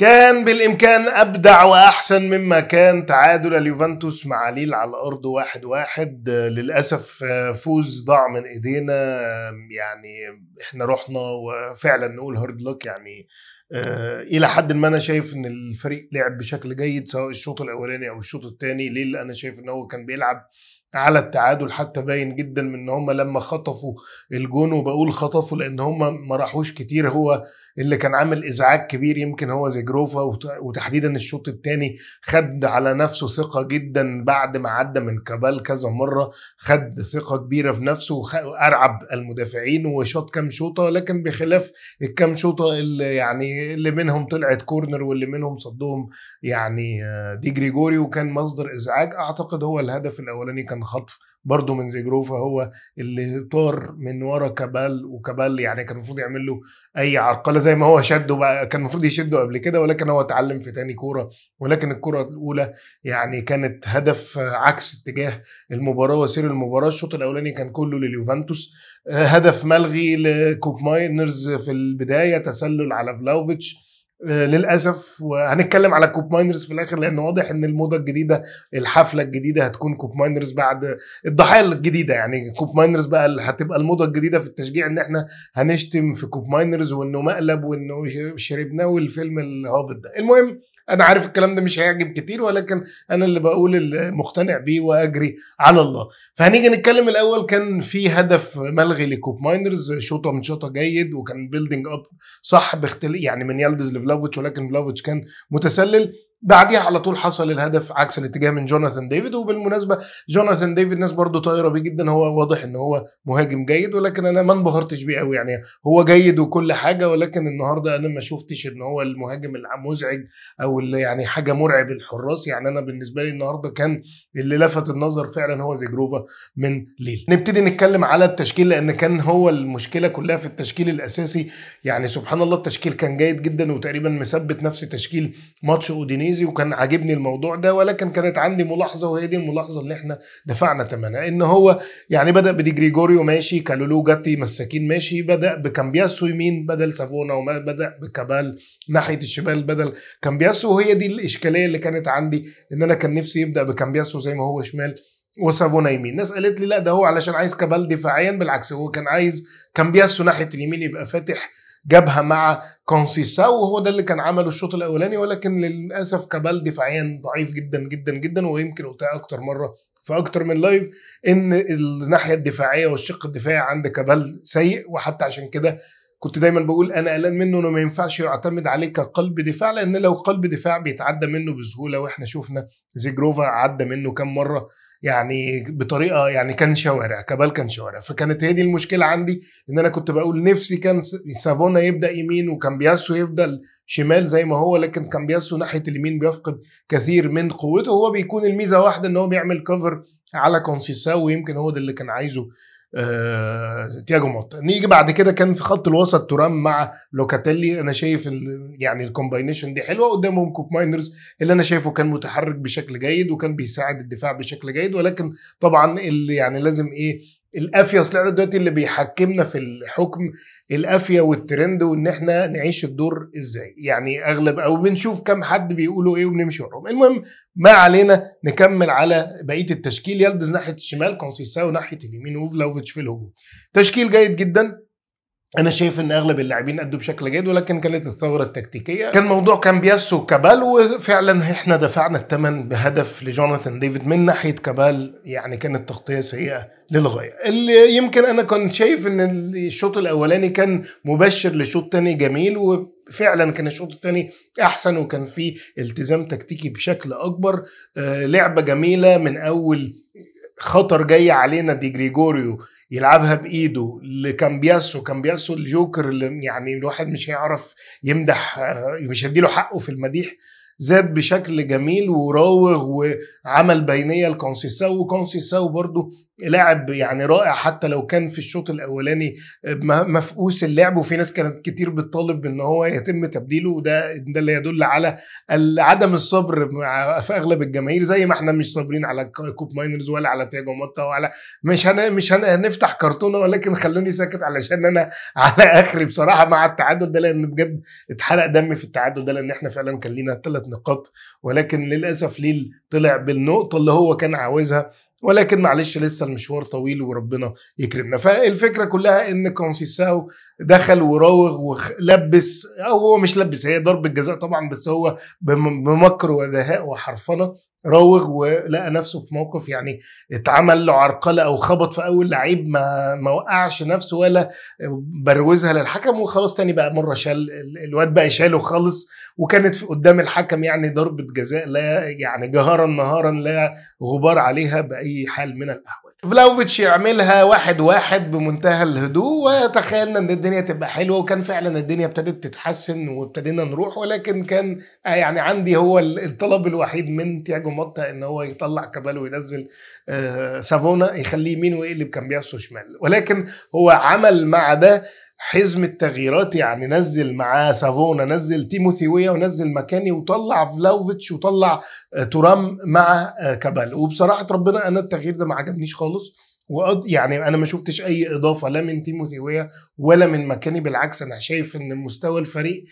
كان بالإمكان أبدع وأحسن مما كان تعادل اليوفنتوس مع ليل على الأرض واحد واحد للأسف آه، فوز ضاع من إيدينا يعني إحنا رحنا وفعلا نقول هارد لوك يعني آه، إلى حد ما أنا شايف إن الفريق لعب بشكل جيد سواء الشوط الأولاني أو الشوط الثاني ليل أنا شايف إن هو كان بيلعب على التعادل حتى باين جدا من ان هم لما خطفوا الجون وبقول خطفوا لان هم ما راحوش كتير هو اللي كان عامل ازعاج كبير يمكن هو زيجروفا وتحديدا الشوط الثاني خد على نفسه ثقه جدا بعد ما عدى من كابال كذا مره خد ثقه كبيره في نفسه وارعب المدافعين وشاط كام شوطه لكن بخلاف الكام شوطه اللي يعني اللي منهم طلعت كورنر واللي منهم صدهم يعني آه، دي جريجوري وكان مصدر ازعاج اعتقد هو الهدف الاولاني كان خطف برضه من زيجروفا هو اللي طار من ورا كابال وكابال يعني كان المفروض يعمل له اي عرقله زي ما هو شده بقى كان المفروض يشده قبل كده ولكن هو اتعلم في تاني كوره ولكن الكوره الاولى يعني كانت هدف عكس اتجاه المباراه وسير المباراه الشوط الاولاني كان كله لليوفنتوس آه، هدف ملغي لكوب ماينرز في البدايه تسلل على فلاوفيتش آه، للاسف وهنتكلم على كوب ماينرز في الاخر لان واضح ان الموضه الجديده الحفله الجديده هتكون كوب ماينرز بعد الضحايا الجديده يعني كوب ماينرز بقى اللي هتبقى الموضه الجديده في التشجيع ان احنا هنشتم في كوب ماينرز وانه مقلب وانه شربناه والفيلم الهابط ده المهم انا عارف الكلام ده مش هيعجب كتير ولكن انا اللي بقول اللي مقتنع بيه واجري على الله فهنيجي نتكلم الاول كان في هدف ملغي لكوب ماينرز شوطه من شوطه جيد وكان بيلدينج اب صح باختل يعني من يلدز لفلافيتش ولكن فلافيتش كان متسلل بعديها على طول حصل الهدف عكس الاتجاه من جوناثان ديفيد وبالمناسبه جوناثان ديفيد ناس برضه طايره بيه جدا هو واضح ان هو مهاجم جيد ولكن انا ما انبهرتش بيه قوي يعني هو جيد وكل حاجه ولكن النهارده انا ما شفتش ان هو المهاجم المزعج او اللي يعني حاجه مرعب الحراس يعني انا بالنسبه لي النهارده كان اللي لفت النظر فعلا هو زيجروفا من ليل نبتدي نتكلم على التشكيل لان كان هو المشكله كلها في التشكيل الاساسي يعني سبحان الله التشكيل كان جيد جدا وتقريبا مثبت نفس تشكيل ماتش اوديني الانجليزي وكان عاجبني الموضوع ده ولكن كانت عندي ملاحظه وهي دي الملاحظه اللي احنا دفعنا ثمنها ان هو يعني بدا بدي جريجوريو ماشي كالولو جاتي مساكين ماشي بدا بكامبياسو يمين بدل سافونا وبدا بكابال ناحيه الشمال بدل كامبياسو وهي دي الاشكاليه اللي كانت عندي ان انا كان نفسي يبدا بكامبياسو زي ما هو شمال وسافونا يمين ناس قالت لي لا ده هو علشان عايز كابال دفاعيا بالعكس هو كان عايز كامبياسو ناحيه اليمين يبقى فاتح جابها مع كونسيساو وهو ده اللي كان عمله الشوط الاولاني ولكن للاسف كابال دفاعيا ضعيف جدا جدا جدا ويمكن قلتها اكتر مره في اكتر من لايف ان الناحيه الدفاعيه والشق الدفاعي عند كابال سيء وحتى عشان كده كنت دايما بقول انا قلقان منه انه ما ينفعش يعتمد عليه كقلب دفاع لان لو قلب دفاع بيتعدى منه بسهوله واحنا شفنا زيجروفا عدى منه كم مره يعني بطريقه يعني كان شوارع كبال كان شوارع فكانت هي دي المشكله عندي ان انا كنت بقول نفسي كان سافونا يبدا يمين وكان بياسو يفضل شمال زي ما هو لكن كان بياسو ناحيه اليمين بيفقد كثير من قوته هو بيكون الميزه واحده ان هو بيعمل كفر على كونسيساو ويمكن هو ده اللي كان عايزه آه، تياجو موتا نيجي بعد كده كان في خط الوسط ترام مع لوكاتيلي انا شايف يعني الكومباينيشن دي حلوه قدامهم كوب ماينرز اللي انا شايفه كان متحرك بشكل جيد وكان بيساعد الدفاع بشكل جيد ولكن طبعا اللي يعني لازم ايه الافيس اصل احنا دلوقتي اللي بيحكمنا في الحكم الافيا والترند وان احنا نعيش الدور ازاي يعني اغلب او بنشوف كم حد بيقولوا ايه ونمشي وراهم المهم ما علينا نكمل على بقيه التشكيل يلدز ناحيه الشمال كونسيساو ناحيه اليمين وفلاوفيتش في الهجوم تشكيل جيد جدا انا شايف ان اغلب اللاعبين ادوا بشكل جيد ولكن كانت الثغره التكتيكيه كان موضوع كامبياس وكابال وفعلا احنا دفعنا الثمن بهدف لجوناثان ديفيد من ناحيه كابال يعني كانت تغطيه سيئه للغايه اللي يمكن انا كنت شايف ان الشوط الاولاني كان مبشر لشوط تاني جميل و فعلا كان الشوط الثاني احسن وكان فيه التزام تكتيكي بشكل اكبر آه، لعبه جميله من اول خطر جاي علينا دي جريجوريو يلعبها بايده لكامبياسو كامبياسو الجوكر اللي يعني الواحد مش هيعرف يمدح آه، مش هيديله حقه في المديح زاد بشكل جميل وراوغ وعمل بينيه لكونسيساو وكونسيساو برضه لاعب يعني رائع حتى لو كان في الشوط الاولاني آه، مفقوس اللعب وفي ناس كانت كتير بتطالب ان هو يتم تبديله وده ده اللي يدل على عدم الصبر في اغلب الجماهير زي ما احنا مش صابرين على كوب ماينرز ولا على تياجو موتا ولا مش هن مش هنفتح كرتونه ولكن خلوني ساكت علشان انا على اخري بصراحه مع التعادل ده لان بجد اتحرق دمي في التعادل ده لان احنا فعلا كان لينا ثلاث نقاط ولكن للاسف ليل طلع بالنقطه اللي هو كان عاوزها ولكن معلش لسه المشوار طويل وربنا يكرمنا فالفكره كلها ان كونسيساو دخل وراوغ ولبس او هو مش لبس هي ضربه جزاء طبعا بس هو بمكر ودهاء وحرفنه راوغ ولقى نفسه في موقف يعني اتعمل له عرقله او خبط في اول لعيب ما ما وقعش نفسه ولا بروزها للحكم وخلاص تاني بقى مره شال الواد بقى شاله خالص وكانت قدام الحكم يعني ضربه جزاء لا يعني جهارا نهارا لا غبار عليها باي حال من الاحوال فلاوفيتش يعملها واحد واحد بمنتهى الهدوء وتخيلنا ان الدنيا تبقى حلوه وكان فعلا الدنيا ابتدت تتحسن وابتدينا نروح ولكن كان آه، يعني عندي هو الطلب الوحيد من تياجو موتا ان هو يطلع كابالو وينزل آه، سافونا يخليه يمين ويقلب كامبياسو شمال ولكن هو عمل مع ده حزم التغييرات يعني نزل معاه سافونا نزل تيموثي ويا ونزل مكاني وطلع فلاوفيتش وطلع آه، ترام مع آه، كابال وبصراحه ربنا انا التغيير ده ما عجبنيش خالص وقد يعني انا ما شفتش اي اضافه لا من تيموثي ويا ولا من مكاني بالعكس انا شايف ان مستوى الفريق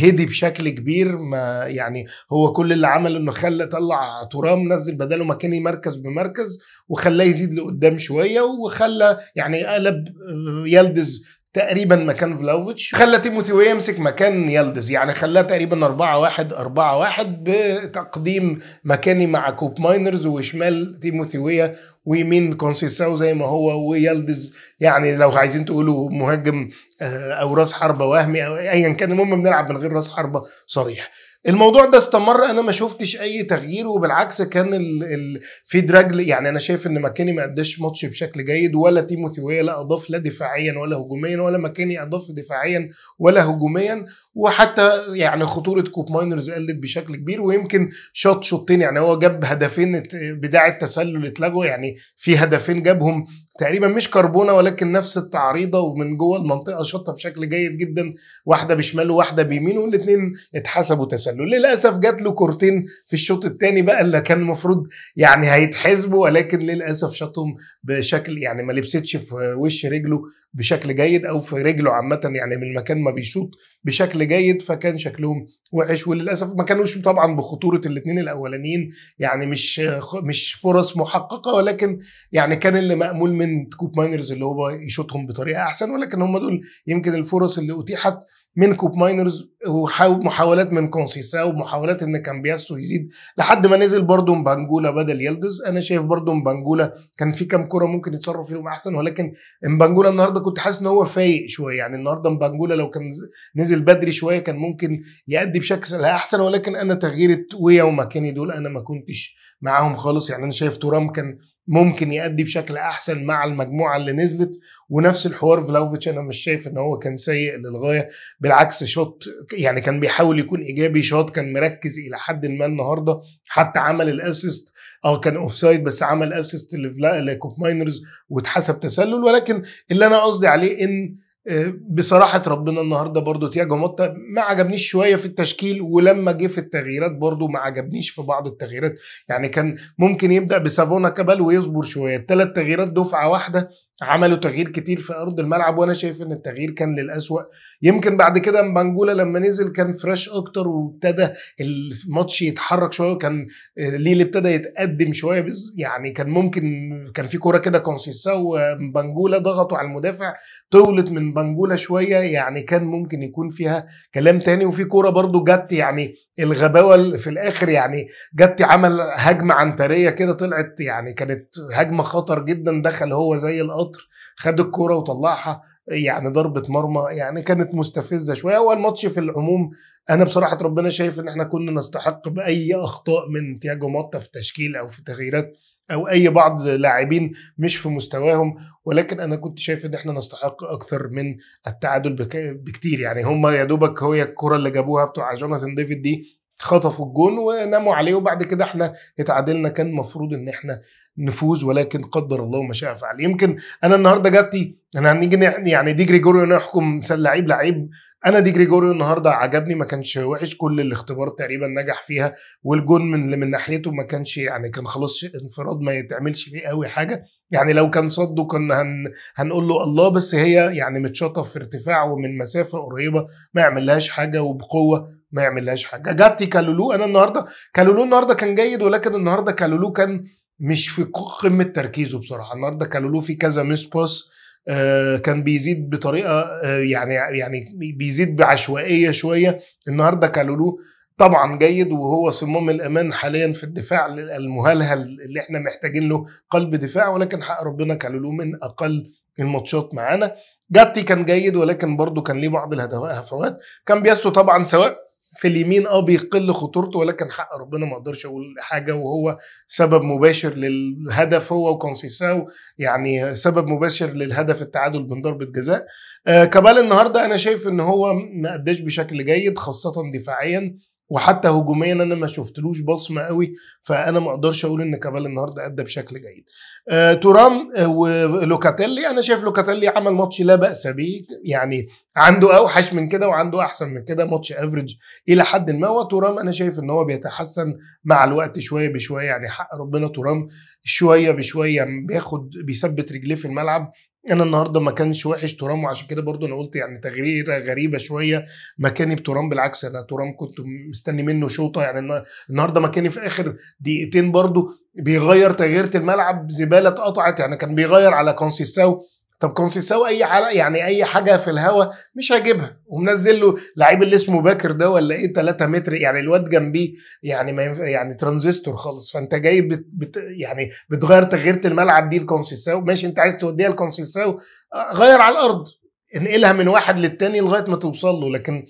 هدي بشكل كبير ما يعني هو كل اللي عمله انه خلى طلع ترام نزل بداله مكاني مركز بمركز وخلاه يزيد لقدام شويه وخلى يعني قلب آه، يلدز تقريبا مكان فلاوفيتش خلى تيموثي ويمسك مكان يلدز يعني خلاه تقريبا 4 1 4 1 بتقديم مكاني مع كوب ماينرز وشمال تيموثي ويا ويمين كونسيساو زي ما هو ويلدز يعني لو عايزين تقولوا مهاجم آه، او راس حربه وهمي او ايا كان المهم بنلعب من غير راس حربه صريح الموضوع ده استمر انا ما شفتش اي تغيير وبالعكس كان الـ الـ في دراج يعني انا شايف ان مكاني ما قداش ماتش بشكل جيد ولا تيموثي ويا لا اضاف لا دفاعيا ولا هجوميا ولا مكاني اضاف دفاعيا ولا هجوميا وحتى يعني خطوره كوب ماينرز قلت بشكل كبير ويمكن شاط شوطين يعني هو جاب هدفين بتاع التسلل اتلغوا يعني في هدفين جابهم تقريبا مش كربونه ولكن نفس التعريضه ومن جوه المنطقه شاطه بشكل جيد جدا واحده بشمال وواحده بيمين والاثنين اتحسبوا تسلل للاسف جات له كورتين في الشوط الثاني بقى اللي كان المفروض يعني هيتحسبوا ولكن للاسف شاطهم بشكل يعني ما لبستش في وش رجله بشكل جيد او في رجله عامه يعني من مكان ما بيشوط بشكل بشكل جيد فكان شكلهم وحش وللاسف ما كانوش طبعا بخطوره الاثنين الاولانيين يعني مش مش فرص محققه ولكن يعني كان اللي مامول من كوب ماينرز اللي هو يشوطهم بطريقه احسن ولكن هم دول يمكن الفرص اللي اتيحت من كوب ماينرز ومحاولات من كونسيسا ومحاولات ان كان بياسو يزيد لحد ما نزل برضه مبانجولا بدل يلدز انا شايف برضه مبانجولا كان في كام كوره ممكن يتصرف فيهم احسن ولكن مبانجولا النهارده كنت حاسس ان هو فايق شويه يعني النهارده مبانجولا لو كان نزل بدري شويه كان ممكن يأدي بشكل احسن ولكن انا تغيير تويا ومكاني دول انا ما كنتش معاهم خالص يعني انا شايف ترام كان ممكن يأدي بشكل احسن مع المجموعه اللي نزلت ونفس الحوار فلاوفيتش انا مش شايف ان هو كان سيء للغايه بالعكس شوت يعني كان بيحاول يكون ايجابي شوت كان مركز الى حد ما النهارده حتى عمل الاسيست اه كان اوف سايد بس عمل اسيست لكوب ماينرز واتحسب تسلل ولكن اللي انا قصدي عليه ان آه، بصراحة ربنا النهاردة برضو تياجو موتا ما عجبنيش شوية في التشكيل ولما جه في التغييرات برضو ما عجبنيش في بعض التغييرات يعني كان ممكن يبدأ بسافونا كابال ويصبر شوية التلات تغييرات دفعة واحدة عملوا تغيير كتير في ارض الملعب وانا شايف ان التغيير كان للاسوأ يمكن بعد كده بانجولا لما نزل كان فريش اكتر وابتدى الماتش يتحرك شويه وكان آه، ليل ابتدى يتقدم شويه يعني كان ممكن كان في كوره كده كونسيساو وبانجولا ضغطوا على المدافع طولت من بانجولا شويه يعني كان ممكن يكون فيها كلام تاني وفي كوره برضو جت يعني الغباوه في الاخر يعني جت عمل هجمه عنتريه كده طلعت يعني كانت هجمه خطر جدا دخل هو زي القطر خد الكوره وطلعها يعني ضربه مرمى يعني كانت مستفزه شويه هو الماتش في العموم انا بصراحه ربنا شايف ان احنا كنا نستحق باي اخطاء من تياجو موتا في تشكيل او في تغييرات او اي بعض لاعبين مش في مستواهم ولكن انا كنت شايف ان احنا نستحق اكثر من التعادل بكتير يعني هم يا دوبك هي الكره اللي جابوها بتوع جوناثان ديفيد دي خطفوا الجون وناموا عليه وبعد كده احنا اتعادلنا كان المفروض ان احنا نفوز ولكن قدر الله ما شاء فعل يمكن انا النهارده جاتي انا هنيجي يعني دي جريجوريو نحكم لعيب لعيب انا دي جريجوريو النهارده عجبني ما كانش وحش كل الاختبار تقريبا نجح فيها والجون من من ناحيته ما كانش يعني كان خلاص انفراد ما يتعملش فيه قوي حاجه يعني لو كان صده كنا هن هنقول له الله بس هي يعني متشاطه في ارتفاع ومن مسافه قريبه ما يعملهاش حاجه وبقوه ما يعملهاش حاجه جاتي كالولو انا النهارده كالولو النهارده كان جيد ولكن النهارده كالولو كان مش في قمه تركيزه بصراحه النهارده كالولو في كذا ميس باس آه، كان بيزيد بطريقه آه، يعني يعني بيزيد بعشوائيه شويه النهارده كالولو طبعا جيد وهو صمام الامان حاليا في الدفاع المهلهل اللي احنا محتاجين له قلب دفاع ولكن حق ربنا كالولو من اقل الماتشات معانا جاتي كان جيد ولكن برضه كان ليه بعض الهفوات كان بيسو طبعا سواء في اليمين اه بيقل خطورته ولكن حق ربنا ما اقدرش اقول حاجه وهو سبب مباشر للهدف هو وكونسيساو يعني سبب مباشر للهدف التعادل من ضربه جزاء آه كبال النهارده انا شايف ان هو ما اداش بشكل جيد خاصه دفاعيا وحتى هجوميا انا ما شفتلوش بصمه قوي فانا ما اقدرش اقول ان كابال النهارده ادى بشكل جيد آه تورام آه، ولوكاتيلي انا شايف لوكاتيلي عمل ماتش لا باس به يعني عنده اوحش من كده وعنده احسن من كده ماتش افريج الى حد ما وتورام انا شايف ان هو بيتحسن مع الوقت شويه بشويه يعني حق ربنا تورام شويه بشويه بياخد بيثبت رجليه في الملعب انا النهارده ما كانش وحش ترام وعشان كده برضو انا قلت يعني تغييره غريبه شويه مكاني بترام بالعكس انا ترام كنت مستني منه شوطه يعني النهارده مكاني في اخر دقيقتين برضو بيغير تغييره الملعب زباله اتقطعت يعني كان بيغير على كونسيساو طب كونسيساو اي يعني اي حاجه في الهوا مش هيجيبها ومنزل له لعيب اللي اسمه باكر ده ولا ايه 3 متر يعني الواد جنبيه يعني ما ينف... يعني ترانزستور خالص فانت جاي بت بت يعني بتغير تغييره الملعب دي لكونسيساو ماشي انت عايز توديها لكونسيساو آه، غير على الارض انقلها من واحد للتاني لغايه ما توصل له لكن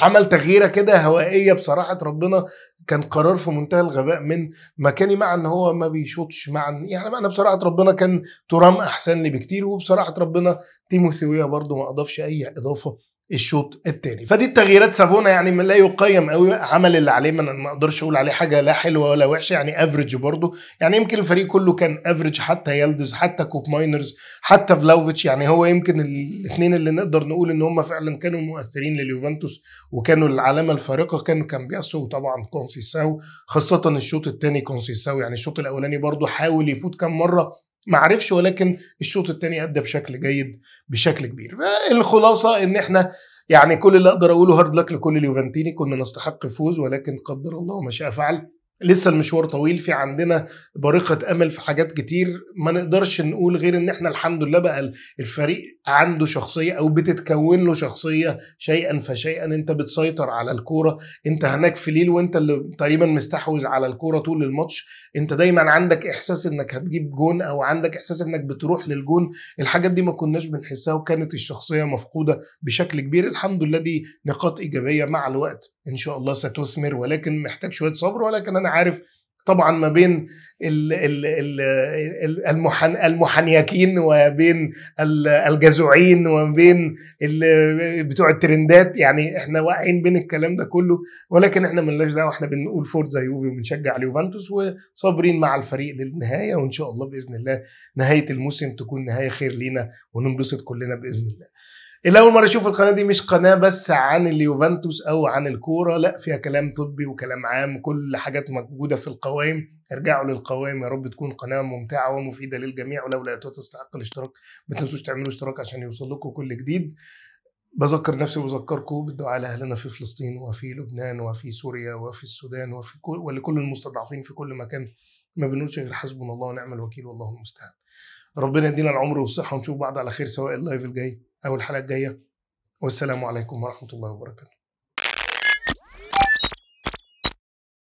عمل تغييره كده هوائيه بصراحه ربنا كان قرار في منتهى الغباء من مكاني مع ان هو ما بيشوطش مع ان يعني انا بصراحه ربنا كان ترام احسن لي بكتير وبصراحه ربنا تيموثي ويا برضه ما اضافش اي اضافه الشوط الثاني فدي التغييرات سافونا يعني لا يقيم قوي عمل اللي عليه ما اقدرش اقول عليه حاجه لا حلوه ولا وحشه يعني افريج برضه يعني يمكن الفريق كله كان افريج حتى يلدز حتى كوب ماينرز حتى فلاوفيتش يعني هو يمكن الاثنين اللي نقدر نقول ان هم فعلا كانوا مؤثرين لليوفنتوس وكانوا العلامه الفارقه كانوا كان بيأسوا طبعا كونسيساو خاصه الشوط الثاني كونسيساو يعني الشوط الاولاني برضه حاول يفوت كام مره ما عرفش ولكن الشوط الثاني ادى بشكل جيد بشكل كبير الخلاصه ان احنا يعني كل اللي اقدر اقوله هارد لك لكل اليوفنتيني كنا نستحق الفوز ولكن قدر الله ما شاء فعل لسه المشوار طويل في عندنا بارقة أمل في حاجات كتير ما نقدرش نقول غير إن إحنا الحمد لله بقى الفريق عنده شخصية أو بتتكون له شخصية شيئا فشيئا أنت بتسيطر على الكورة أنت هناك في ليل وأنت اللي تقريبا مستحوذ على الكورة طول الماتش أنت دايما عندك إحساس إنك هتجيب جون أو عندك إحساس إنك بتروح للجون الحاجات دي ما كناش بنحسها وكانت الشخصية مفقودة بشكل كبير الحمد لله دي نقاط إيجابية مع الوقت إن شاء الله ستثمر ولكن محتاج شوية صبر ولكن أنا انا عارف طبعا ما بين المحنيكين وبين الجزوعين وما بين بتوع الترندات يعني احنا واقعين بين الكلام ده كله ولكن احنا ملناش دعوه احنا بنقول فورزا يوفي وبنشجع اليوفنتوس وصابرين مع الفريق للنهايه وان شاء الله باذن الله نهايه الموسم تكون نهايه خير لينا وننبسط كلنا باذن الله. اللي اول مره يشوف القناه دي مش قناه بس عن اليوفنتوس او عن الكوره لا فيها كلام طبي وكلام عام كل حاجات موجوده في القوائم ارجعوا للقوائم يا رب تكون قناه ممتعه ومفيده للجميع ولو لقيتوها تستحق الاشتراك ما تنسوش تعملوا اشتراك عشان يوصل لكم كل جديد بذكر نفسي وبذكركم بالدعاء لاهلنا في فلسطين وفي لبنان وفي سوريا وفي السودان وفي كل ولكل المستضعفين في كل مكان ما بنقولش غير حسبنا الله ونعم الوكيل والله المستعان ربنا يدينا العمر والصحه ونشوف بعض على خير سواء اللايف الجاي او الحلقه الجايه والسلام عليكم ورحمه الله وبركاته